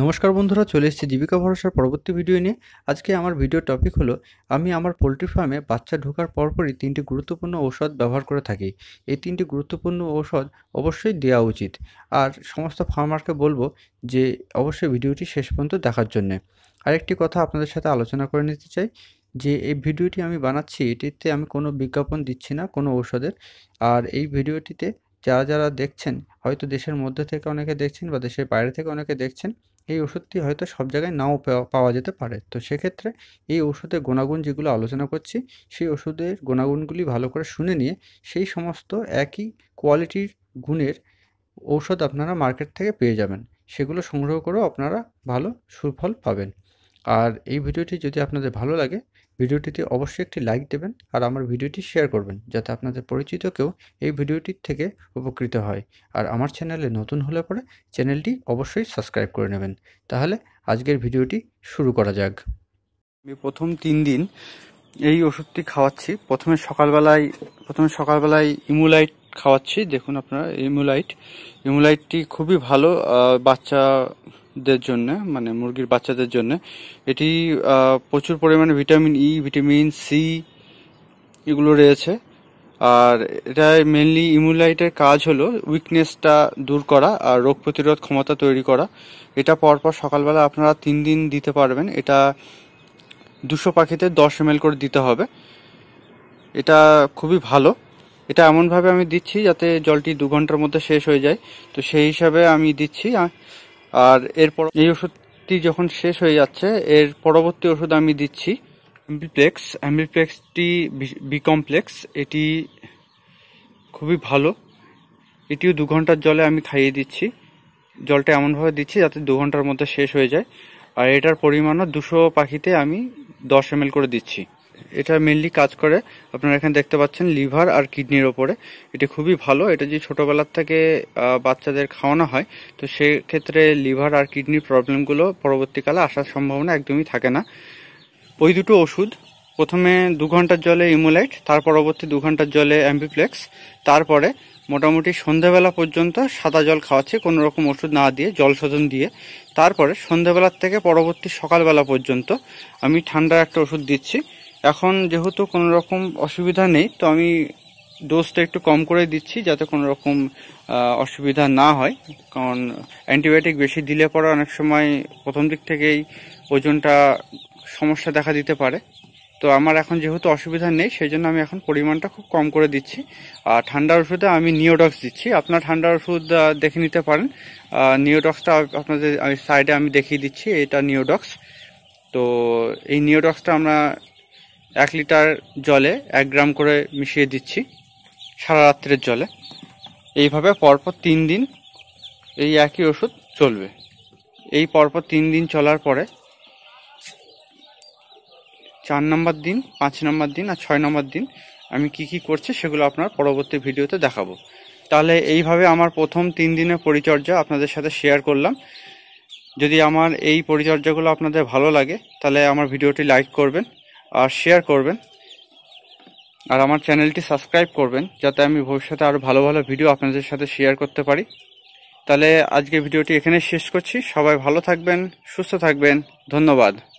নমস্কার বন্ধুরা চলে এসেছি জীবিকা ভরসার পরবর্তী ভিডিও নিয়ে আজকে আমার ভিডিও টপিক হলো আমি আমার পোলট্রি ফার্মে বাচ্চা ঢোকার পরপরই তিনটি গুরুত্বপূর্ণ ঔষধ ব্যবহার করে থাকি এই তিনটি গুরুত্বপূর্ণ ঔষধ অবশ্যই দেওয়া উচিত আর সমস্ত ফার্মারকে বলবো যে অবশ্যই ভিডিওটি শেষ পর্যন্ত দেখার জন্যে আরেকটি কথা আপনাদের সাথে আলোচনা করে নিতে চাই যে এই ভিডিওটি আমি বানাচ্ছি এটিতে আমি কোনো বিজ্ঞাপন দিচ্ছি না কোনো ঔষধের আর এই ভিডিওটিতে যারা যারা দেখছেন হয়তো দেশের মধ্যে থেকে অনেকে দেখছেন বা দেশের বাইরে থেকে অনেকে দেখছেন এই ওষুধটি হয়তো সব জায়গায় নাও পাওয়া যেতে পারে তো সেক্ষেত্রে এই ওষুধের গুণাগুণ যেগুলো আলোচনা করছি সেই ওষুধের গুণাগুণগুলি ভালো করে শুনে নিয়ে সেই সমস্ত একই কোয়ালিটির গুণের ঔষধ আপনারা মার্কেট থেকে পেয়ে যাবেন সেগুলো সংগ্রহ করেও আপনারা ভালো সুফল পাবেন আর এই ভিডিওটি যদি আপনাদের ভালো লাগে ভিডিওটিতে অবশ্যই একটি লাইক দেবেন আর আমার ভিডিওটি শেয়ার করবেন যাতে আপনাদের পরিচিত কেউ এই ভিডিওটির থেকে উপকৃত হয় আর আমার চ্যানেলে নতুন হলে পরে চ্যানেলটি অবশ্যই সাবস্ক্রাইব করে নেবেন তাহলে আজকের ভিডিওটি শুরু করা যাক আমি প্রথম তিন দিন এই ওষুধটি খাওয়াচ্ছি প্রথমে সকালবেলায় প্রথমে সকালবেলায় ইমুলাইট খাওয়াচ্ছি দেখুন আপনারা ইমুলাইট ইমুলাইটটি খুবই ভালো বাচ্চা দের জন্য মানে মুরগির বাচ্চাদের জন্য এটি প্রচুর পরিমাণে vitamin E e, vitamin C এগুলো রয়েছে আর এটা মেনলি ইমিউনাইটের কাজ হলো উইকনেসটা দূর করা আর রোগ প্রতিরোধ ক্ষমতা তৈরি করা এটা পরপর সকালবেলা আপনারা তিন দিন দিতে পারবেন এটা দুশো পাখিতে দশ এম করে দিতে হবে এটা খুবই ভালো এটা এমনভাবে আমি দিচ্ছি যাতে জলটি দু ঘন্টার মধ্যে শেষ হয়ে যায় তো সেই হিসাবে আমি দিচ্ছি আর এরপর এই ওষুধটি যখন শেষ হয়ে যাচ্ছে এর পরবর্তী ওষুধ আমি দিচ্ছি অ্যাম্বিপ্লেক্স অ্যাম্বিপ্লেক্সটি বি কমপ্লেক্স এটি খুবই ভালো এটিও দু ঘন্টার জলে আমি খাইয়ে দিচ্ছি জলটা এমনভাবে দিচ্ছি যাতে দু ঘন্টার মধ্যে শেষ হয়ে যায় আর এটার পরিমাণও দুশো পাখিতে আমি দশ এম করে দিচ্ছি এটা মেনলি কাজ করে আপনারা এখানে দেখতে পাচ্ছেন লিভার আর কিডনির ওপরে এটা খুবই ভালো এটা যে ছোটোবেলার থেকে বাচ্চাদের খাওয়ানো হয় তো সেক্ষেত্রে লিভার আর কিডনির প্রবলেমগুলো পরবর্তীকালে আসার সম্ভাবনা একদমই থাকে না ওই দুটো ওষুধ প্রথমে দু ঘন্টার জলে ইমুলাইট তার পরবর্তী দু ঘন্টার জলে অ্যাম্বিপ্লেক্স তারপরে মোটামুটি সন্ধেবেলা পর্যন্ত সাদা জল খাওয়াচ্ছে কোনো রকম ওষুধ না দিয়ে জল শোধন দিয়ে তারপরে সন্ধেবেলার থেকে পরবর্তী সকালবেলা পর্যন্ত আমি ঠান্ডার একটা ওষুধ দিচ্ছি এখন যেহেতু কোনো রকম অসুবিধা নেই তো আমি ডোজটা একটু কম করে দিচ্ছি যাতে কোনো রকম অসুবিধা না হয় কারণ অ্যান্টিবায়োটিক বেশি দিলে পরে অনেক সময় প্রথম দিক থেকেই ওজনটা সমস্যা দেখা দিতে পারে তো আমার এখন যেহেতু অসুবিধা নেই সেই জন্য আমি এখন পরিমাণটা খুব কম করে দিচ্ছি আর ঠান্ডার ওষুধে আমি নিওডক্স দিচ্ছি আপনার ঠান্ডার ওষুধ দেখে নিতে পারেন নিওডক্সটা আপনাদের সাইডে আমি দেখিয়ে দিচ্ছি এটা নিওডক্স তো এই নিওডক্সটা আমরা এক লিটার জলে এক গ্রাম করে মিশিয়ে দিচ্ছি সারা রাত্রের জলে এইভাবে পরপর তিন দিন এই একই ওষুধ চলবে এই পরপর তিন দিন চলার পরে চার নম্বর দিন পাঁচ নম্বর দিন আর ছয় নম্বর দিন আমি কি কি করছি সেগুলো আপনার পরবর্তী ভিডিওতে দেখাবো তাহলে এইভাবে আমার প্রথম তিন দিনের পরিচর্যা আপনাদের সাথে শেয়ার করলাম যদি আমার এই পরিচর্যাগুলো আপনাদের ভালো লাগে তাহলে আমার ভিডিওটি লাইক করবেন আর শেয়ার করবেন আর আমার চ্যানেলটি সাবস্ক্রাইব করবেন যাতে আমি ভবিষ্যতে আরও ভালো ভালো ভিডিও আপনাদের সাথে শেয়ার করতে পারি তাহলে আজকে ভিডিওটি এখানে শেষ করছি সবাই ভালো থাকবেন সুস্থ থাকবেন ধন্যবাদ